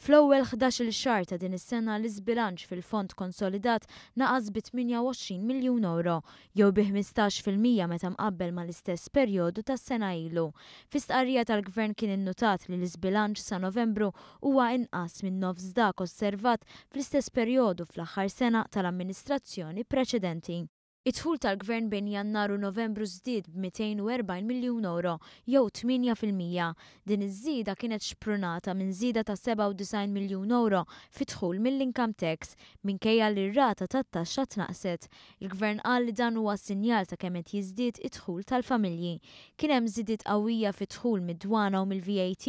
Fl-ewwel 11-il xahar ta' din is-sena l isbilanċ fil-fond konsolidat naqas bi 28 miljun euro, jew bi 15% meta mqabbel mal-istess perjodu tas-sena ilu. Fistqarrija tal-Gvern kien innutat li l-iżbilanċ sa' Novembru huwa inqas minn nofs dak osservat fl-istess perjodu fl-aħħar sena tal-amministrazzjoni preċedenti. Idħul tal-gvern bejn jannar u novembru żdied b-240 miljun euro jew 8%. Din iż żida kienet xprunata minn żida ta' 97 miljun euro fitħul mill-income tax minkejja li r-rata tat-taxxa tnaqset. Il-gvern qal li dan huwa sinjal ta' kemm qed jiżdied id-dħul tal-familji. Kien hemm żidiet qawwija fit dħul mid-dwana u mill-VAT,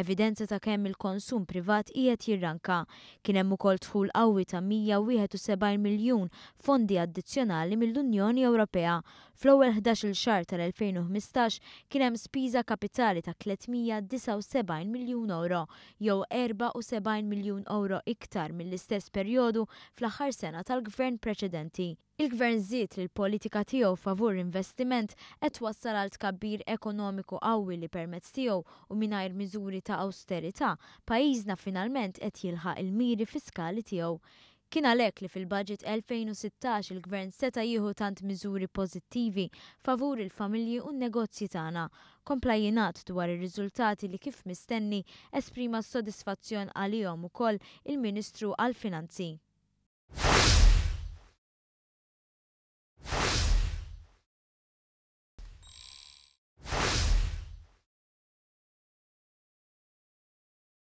evidenza ta' kemm il-konsum privat qiegħed jirranka. Kien hemm ukoll tħul qawwi ta' 171 miljun fondi addizzjonali mill l unjoni Ewropea. Fl-ewwel 11-il xahar tal-2015 kien hemm spiża kapitali ta' 379 miljun euro jew 74 miljun euro iktar mill-istess perjodu fl-aħħar sena tal-gvern preċedenti. Il-gvern żied li l-politika tiegħu favur investiment qed wassal għal tkabbir ekonomiku qawwi li permezz tiegħu u mingħajr miżuri ta' austerità, pajjiżna finalment qed jilħaq il-miri fiskali tiegħu. Kien għalhekk li fil-budget 2016 il-Gvern seta' jieħu tant miżuri pożittivi favur il-familji u n-negozji tagħna. Komplajinat dwar ir-riżultati li kif mistenni esprima s sodisfazzjon għalihom ukoll il-Ministru għall-Finanzi.